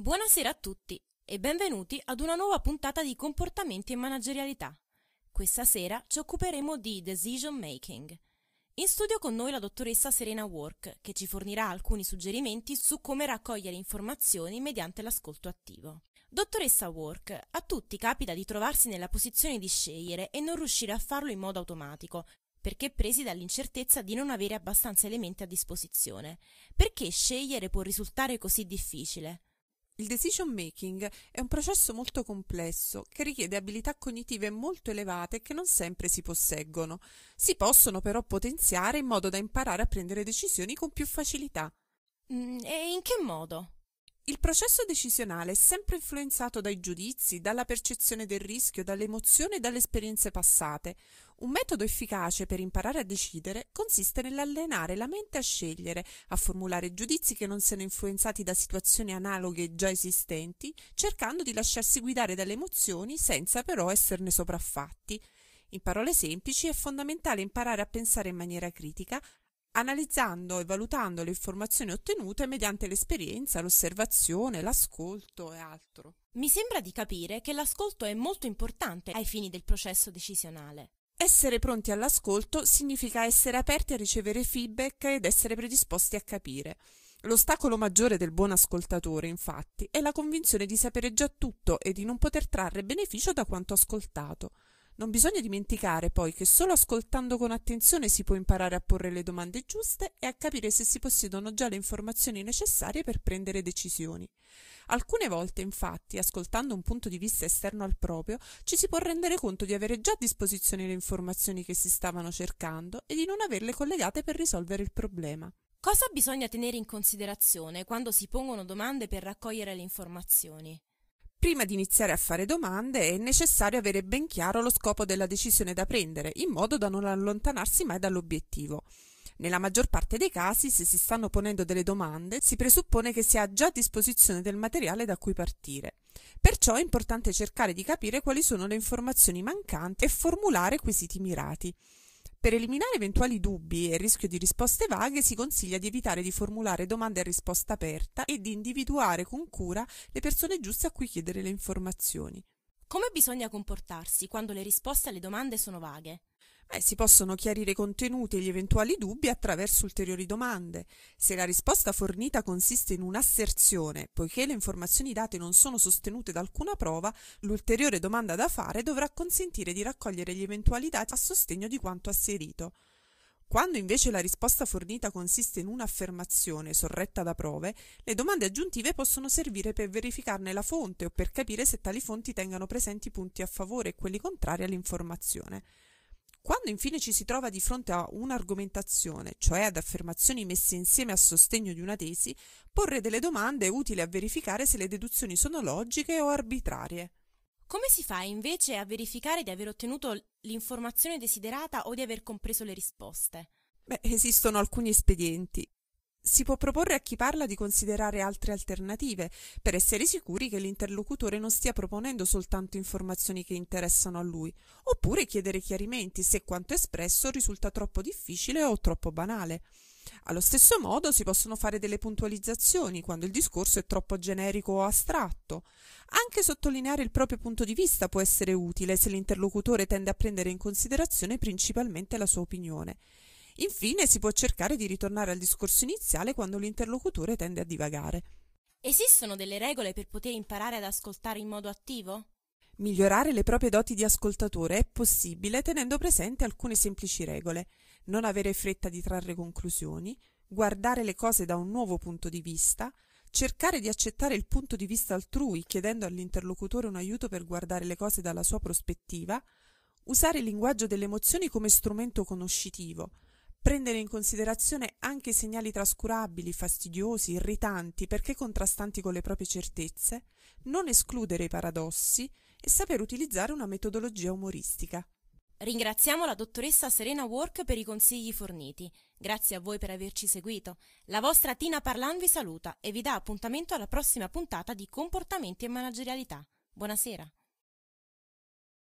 Buonasera a tutti e benvenuti ad una nuova puntata di Comportamenti e Managerialità. Questa sera ci occuperemo di Decision Making. In studio con noi la dottoressa Serena Work, che ci fornirà alcuni suggerimenti su come raccogliere informazioni mediante l'ascolto attivo. Dottoressa Work, a tutti capita di trovarsi nella posizione di scegliere e non riuscire a farlo in modo automatico, perché presi dall'incertezza di non avere abbastanza elementi a disposizione. Perché scegliere può risultare così difficile? Il decision making è un processo molto complesso che richiede abilità cognitive molto elevate che non sempre si posseggono. Si possono però potenziare in modo da imparare a prendere decisioni con più facilità. Mm, e in che modo? Il processo decisionale è sempre influenzato dai giudizi, dalla percezione del rischio, dalle emozioni e dalle esperienze passate. Un metodo efficace per imparare a decidere consiste nell'allenare la mente a scegliere, a formulare giudizi che non siano influenzati da situazioni analoghe già esistenti, cercando di lasciarsi guidare dalle emozioni senza però esserne sopraffatti. In parole semplici è fondamentale imparare a pensare in maniera critica, analizzando e valutando le informazioni ottenute mediante l'esperienza, l'osservazione, l'ascolto e altro. Mi sembra di capire che l'ascolto è molto importante ai fini del processo decisionale. Essere pronti all'ascolto significa essere aperti a ricevere feedback ed essere predisposti a capire. L'ostacolo maggiore del buon ascoltatore, infatti, è la convinzione di sapere già tutto e di non poter trarre beneficio da quanto ascoltato. Non bisogna dimenticare poi che solo ascoltando con attenzione si può imparare a porre le domande giuste e a capire se si possiedono già le informazioni necessarie per prendere decisioni. Alcune volte, infatti, ascoltando un punto di vista esterno al proprio, ci si può rendere conto di avere già a disposizione le informazioni che si stavano cercando e di non averle collegate per risolvere il problema. Cosa bisogna tenere in considerazione quando si pongono domande per raccogliere le informazioni? Prima di iniziare a fare domande è necessario avere ben chiaro lo scopo della decisione da prendere, in modo da non allontanarsi mai dall'obiettivo. Nella maggior parte dei casi, se si stanno ponendo delle domande, si presuppone che si ha già a disposizione del materiale da cui partire. Perciò è importante cercare di capire quali sono le informazioni mancanti e formulare quesiti mirati. Per eliminare eventuali dubbi e rischio di risposte vaghe si consiglia di evitare di formulare domande a risposta aperta e di individuare con cura le persone giuste a cui chiedere le informazioni. Come bisogna comportarsi quando le risposte alle domande sono vaghe? Eh, si possono chiarire i contenuti e gli eventuali dubbi attraverso ulteriori domande. Se la risposta fornita consiste in un'asserzione, poiché le informazioni date non sono sostenute da alcuna prova, l'ulteriore domanda da fare dovrà consentire di raccogliere gli eventuali dati a sostegno di quanto asserito. Quando invece la risposta fornita consiste in un'affermazione sorretta da prove, le domande aggiuntive possono servire per verificarne la fonte o per capire se tali fonti tengano presenti punti a favore e quelli contrari all'informazione. Quando infine ci si trova di fronte a un'argomentazione, cioè ad affermazioni messe insieme a sostegno di una tesi, porre delle domande è utile a verificare se le deduzioni sono logiche o arbitrarie. Come si fa invece a verificare di aver ottenuto l'informazione desiderata o di aver compreso le risposte? Beh, esistono alcuni espedienti si può proporre a chi parla di considerare altre alternative, per essere sicuri che l'interlocutore non stia proponendo soltanto informazioni che interessano a lui, oppure chiedere chiarimenti se quanto espresso risulta troppo difficile o troppo banale. Allo stesso modo si possono fare delle puntualizzazioni quando il discorso è troppo generico o astratto. Anche sottolineare il proprio punto di vista può essere utile se l'interlocutore tende a prendere in considerazione principalmente la sua opinione. Infine si può cercare di ritornare al discorso iniziale quando l'interlocutore tende a divagare. Esistono delle regole per poter imparare ad ascoltare in modo attivo? Migliorare le proprie doti di ascoltatore è possibile tenendo presente alcune semplici regole. Non avere fretta di trarre conclusioni, guardare le cose da un nuovo punto di vista, cercare di accettare il punto di vista altrui chiedendo all'interlocutore un aiuto per guardare le cose dalla sua prospettiva, usare il linguaggio delle emozioni come strumento conoscitivo, prendere in considerazione anche segnali trascurabili, fastidiosi, irritanti, perché contrastanti con le proprie certezze, non escludere i paradossi e saper utilizzare una metodologia umoristica. Ringraziamo la dottoressa Serena Work per i consigli forniti. Grazie a voi per averci seguito. La vostra Tina Parlan vi saluta e vi dà appuntamento alla prossima puntata di Comportamenti e Managerialità. Buonasera.